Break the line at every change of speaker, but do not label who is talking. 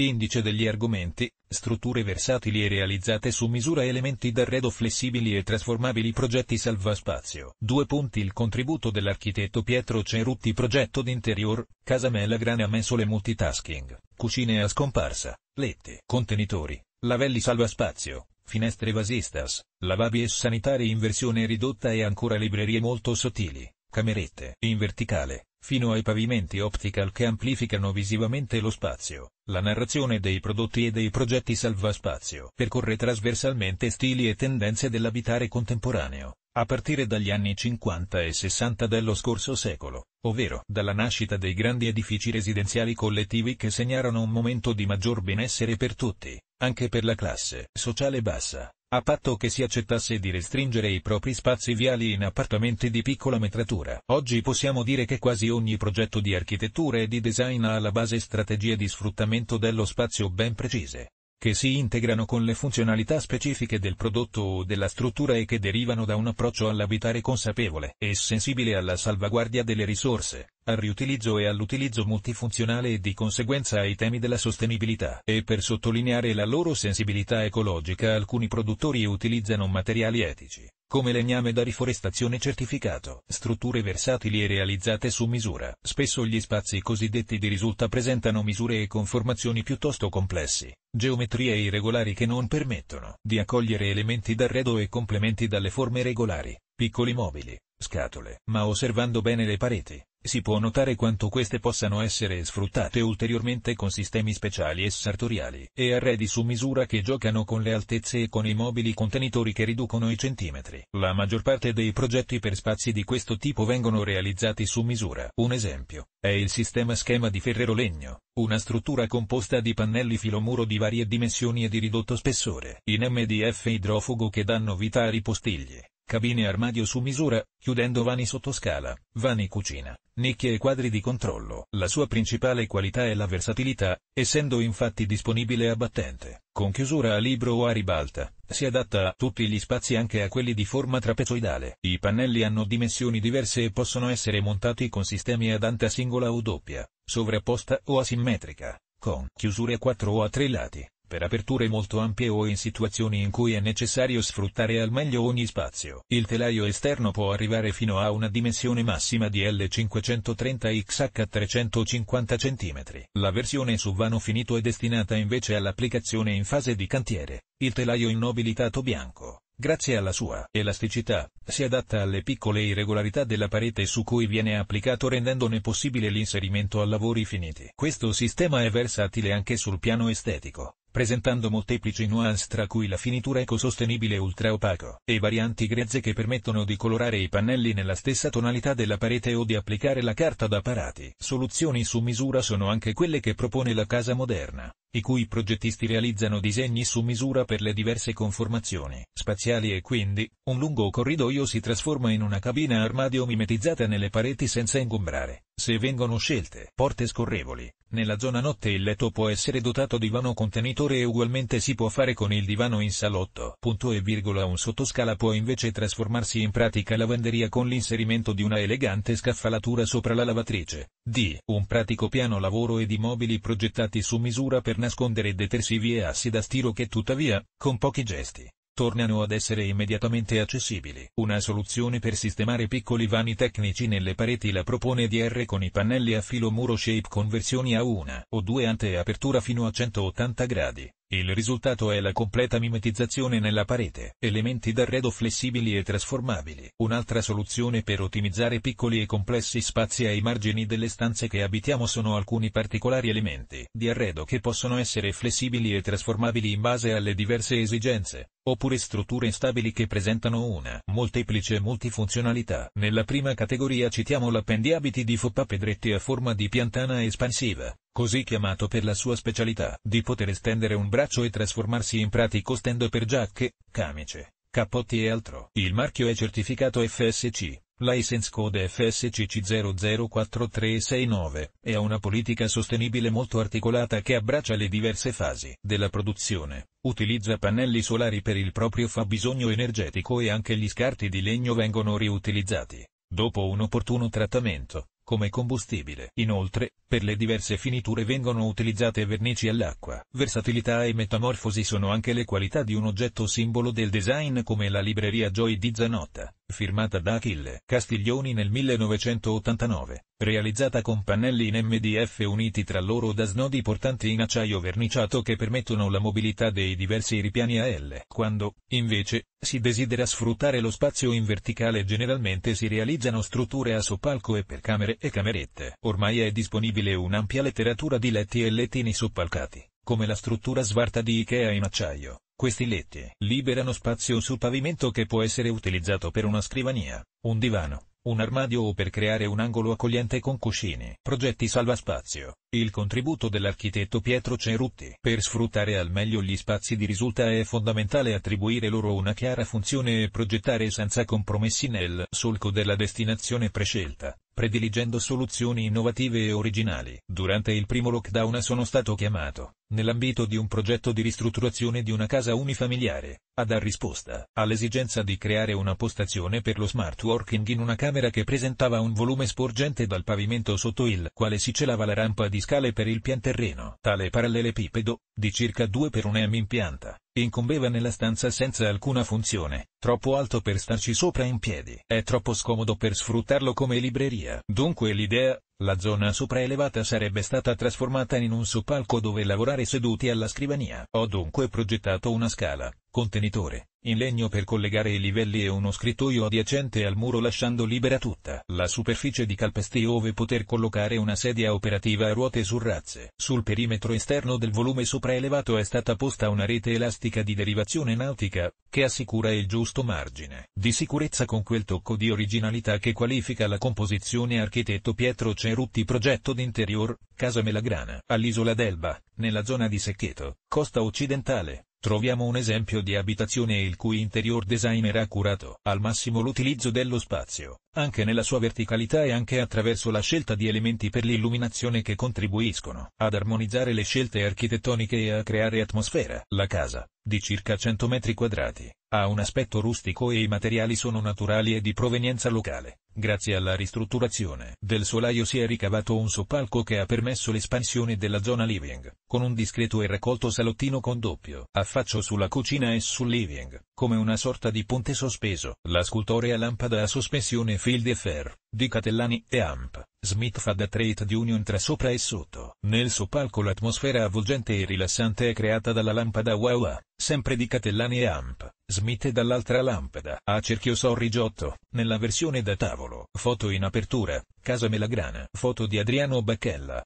Indice degli argomenti, strutture versatili e realizzate su misura elementi d'arredo flessibili e trasformabili progetti salvaspazio. Due punti il contributo dell'architetto Pietro Cerutti progetto d'interior, casa mela grana mensole multitasking, cucine a scomparsa, letti, contenitori, lavelli salvaspazio, finestre vasistas, lavabie sanitari in versione ridotta e ancora librerie molto sottili, camerette in verticale, fino ai pavimenti optical che amplificano visivamente lo spazio. La narrazione dei prodotti e dei progetti salva spazio percorre trasversalmente stili e tendenze dell'abitare contemporaneo, a partire dagli anni 50 e 60 dello scorso secolo, ovvero dalla nascita dei grandi edifici residenziali collettivi che segnarono un momento di maggior benessere per tutti, anche per la classe sociale bassa a patto che si accettasse di restringere i propri spazi viali in appartamenti di piccola metratura. Oggi possiamo dire che quasi ogni progetto di architettura e di design ha alla base strategie di sfruttamento dello spazio ben precise, che si integrano con le funzionalità specifiche del prodotto o della struttura e che derivano da un approccio all'abitare consapevole e sensibile alla salvaguardia delle risorse al riutilizzo e all'utilizzo multifunzionale e di conseguenza ai temi della sostenibilità. E per sottolineare la loro sensibilità ecologica alcuni produttori utilizzano materiali etici, come legname da riforestazione certificato, strutture versatili e realizzate su misura. Spesso gli spazi cosiddetti di risulta presentano misure e conformazioni piuttosto complessi, geometrie irregolari che non permettono di accogliere elementi d'arredo e complementi dalle forme regolari piccoli mobili, scatole, ma osservando bene le pareti, si può notare quanto queste possano essere sfruttate ulteriormente con sistemi speciali e sartoriali e arredi su misura che giocano con le altezze e con i mobili contenitori che riducono i centimetri. La maggior parte dei progetti per spazi di questo tipo vengono realizzati su misura. Un esempio è il sistema schema di Ferrero Legno, una struttura composta di pannelli filomuro di varie dimensioni e di ridotto spessore, in MDF idrofugo che danno vita a ripostigli, cabine armadio su misura, chiudendo vani sottoscala, vani cucina, nicchie e quadri di controllo. La sua principale qualità è la versatilità, essendo infatti disponibile a battente, con chiusura a libro o a ribalta, si adatta a tutti gli spazi anche a quelli di forma trapezoidale. I pannelli hanno dimensioni diverse e possono essere montati con sistemi ad anta singola o doppia, sovrapposta o asimmetrica, con chiusure a quattro o a tre lati per aperture molto ampie o in situazioni in cui è necessario sfruttare al meglio ogni spazio. Il telaio esterno può arrivare fino a una dimensione massima di L530xh350 cm. La versione su vano finito è destinata invece all'applicazione in fase di cantiere. Il telaio innobilitato bianco, grazie alla sua elasticità, si adatta alle piccole irregolarità della parete su cui viene applicato rendendone possibile l'inserimento a lavori finiti. Questo sistema è versatile anche sul piano estetico presentando molteplici nuance tra cui la finitura ecosostenibile ultra opaco e varianti grezze che permettono di colorare i pannelli nella stessa tonalità della parete o di applicare la carta da parati. Soluzioni su misura sono anche quelle che propone la casa moderna, i cui progettisti realizzano disegni su misura per le diverse conformazioni spaziali e quindi, un lungo corridoio si trasforma in una cabina armadio mimetizzata nelle pareti senza ingombrare, se vengono scelte porte scorrevoli. Nella zona notte il letto può essere dotato di vano contenitore contenitore e ugualmente si può fare con il divano in salotto. Punto e virgola un sottoscala può invece trasformarsi in pratica lavanderia con l'inserimento di una elegante scaffalatura sopra la lavatrice. D. Un pratico piano lavoro e di mobili progettati su misura per nascondere detersivi e assi da stiro che tuttavia, con pochi gesti, tornano ad essere immediatamente accessibili. Una soluzione per sistemare piccoli vani tecnici nelle pareti la propone DR con i pannelli a filo muro shape con versioni a una o due ante apertura fino a 180 gradi. Il risultato è la completa mimetizzazione nella parete, elementi d'arredo flessibili e trasformabili, un'altra soluzione per ottimizzare piccoli e complessi spazi ai margini delle stanze che abitiamo sono alcuni particolari elementi di arredo che possono essere flessibili e trasformabili in base alle diverse esigenze, oppure strutture stabili che presentano una molteplice multifunzionalità. Nella prima categoria citiamo l'appendiabiti di foppa pedretti a forma di piantana espansiva, così chiamato per la sua specialità, di poter estendere un braccio e trasformarsi in pratico stendo per giacche, camice, cappotti e altro. Il marchio è certificato FSC, license code fscc 004369 e ha una politica sostenibile molto articolata che abbraccia le diverse fasi della produzione, utilizza pannelli solari per il proprio fabbisogno energetico e anche gli scarti di legno vengono riutilizzati, dopo un opportuno trattamento come combustibile. Inoltre, per le diverse finiture vengono utilizzate vernici all'acqua. Versatilità e metamorfosi sono anche le qualità di un oggetto simbolo del design come la libreria Joy di Zanotta firmata da Achille Castiglioni nel 1989, realizzata con pannelli in MDF uniti tra loro da snodi portanti in acciaio verniciato che permettono la mobilità dei diversi ripiani a L. Quando, invece, si desidera sfruttare lo spazio in verticale generalmente si realizzano strutture a soppalco e per camere e camerette. Ormai è disponibile un'ampia letteratura di letti e lettini soppalcati come la struttura svarta di Ikea in acciaio, questi letti liberano spazio sul pavimento che può essere utilizzato per una scrivania, un divano, un armadio o per creare un angolo accogliente con cuscini. Progetti salva spazio. Il contributo dell'architetto Pietro Cerutti. Per sfruttare al meglio gli spazi di risulta è fondamentale attribuire loro una chiara funzione e progettare senza compromessi nel solco della destinazione prescelta, prediligendo soluzioni innovative e originali. Durante il primo lockdown sono stato chiamato nell'ambito di un progetto di ristrutturazione di una casa unifamiliare, a dar risposta all'esigenza di creare una postazione per lo smart working in una camera che presentava un volume sporgente dal pavimento sotto il quale si celava la rampa di scale per il pian terreno. Tale parallelepipedo, di circa 2 per 1 m in pianta, incombeva nella stanza senza alcuna funzione, troppo alto per starci sopra in piedi, è troppo scomodo per sfruttarlo come libreria. Dunque l'idea, la zona sopraelevata sarebbe stata trasformata in un soppalco dove lavorare seduti alla scrivania. Ho dunque progettato una scala, contenitore, in legno per collegare i livelli e uno scrittoio adiacente al muro lasciando libera tutta la superficie di calpestio ove poter collocare una sedia operativa a ruote su razze. Sul perimetro esterno del volume sopraelevato è stata posta una rete elastica di derivazione nautica, che assicura il giusto margine di sicurezza con quel tocco di originalità che qualifica la composizione architetto Pietro Cerutti progetto d'interior, Casa Melagrana. All'isola d'Elba, nella zona di Seccheto, costa occidentale, Troviamo un esempio di abitazione il cui interior design era curato al massimo l'utilizzo dello spazio, anche nella sua verticalità e anche attraverso la scelta di elementi per l'illuminazione che contribuiscono ad armonizzare le scelte architettoniche e a creare atmosfera. La casa, di circa 100 metri quadrati, ha un aspetto rustico e i materiali sono naturali e di provenienza locale. Grazie alla ristrutturazione del solaio si è ricavato un soppalco che ha permesso l'espansione della zona living, con un discreto e raccolto salottino con doppio affaccio sulla cucina e sul living come una sorta di ponte sospeso. La scultorea lampada a sospensione Field e Fair, di Catellani e Amp, Smith fa da trait di union tra sopra e sotto. Nel suo palco l'atmosfera avvolgente e rilassante è creata dalla lampada Wawa, sempre di Catellani e Amp, Smith e dall'altra lampada a cerchio sorrigiotto, nella versione da tavolo. Foto in apertura, Casa Melagrana. Foto di Adriano Bacchella.